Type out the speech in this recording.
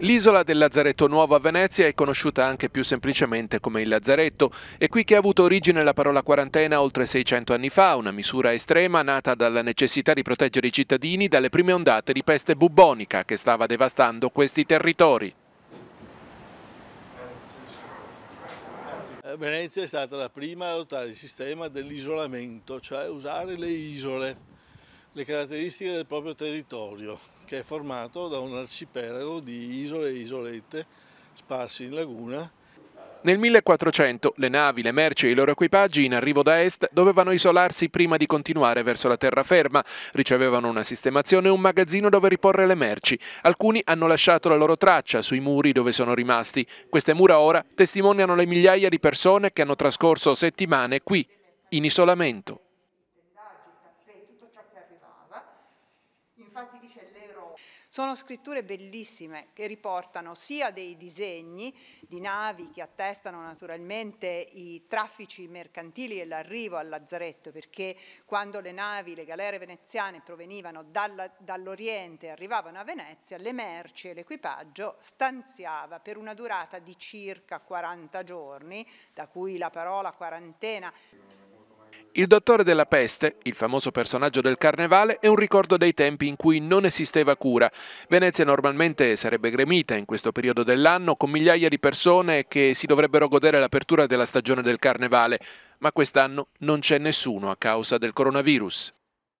L'isola del Lazzaretto Nuovo a Venezia è conosciuta anche più semplicemente come il Lazzaretto. È qui che ha avuto origine la parola quarantena oltre 600 anni fa, una misura estrema nata dalla necessità di proteggere i cittadini dalle prime ondate di peste bubbonica che stava devastando questi territori. Venezia è stata la prima ad adottare il sistema dell'isolamento, cioè usare le isole le caratteristiche del proprio territorio, che è formato da un arcipelago di isole e isolette sparsi in laguna. Nel 1400 le navi, le merci e i loro equipaggi in arrivo da est dovevano isolarsi prima di continuare verso la terraferma. Ricevevano una sistemazione e un magazzino dove riporre le merci. Alcuni hanno lasciato la loro traccia sui muri dove sono rimasti. Queste mura ora testimoniano le migliaia di persone che hanno trascorso settimane qui, in isolamento. infatti dice l'eroe. Sono scritture bellissime che riportano sia dei disegni di navi che attestano naturalmente i traffici mercantili e l'arrivo al lazzaretto, perché quando le navi, le galere veneziane provenivano dall'Oriente e arrivavano a Venezia, le merci e l'equipaggio stanziava per una durata di circa 40 giorni, da cui la parola quarantena. Il dottore della peste, il famoso personaggio del carnevale, è un ricordo dei tempi in cui non esisteva cura. Venezia normalmente sarebbe gremita in questo periodo dell'anno con migliaia di persone che si dovrebbero godere l'apertura della stagione del carnevale, ma quest'anno non c'è nessuno a causa del coronavirus.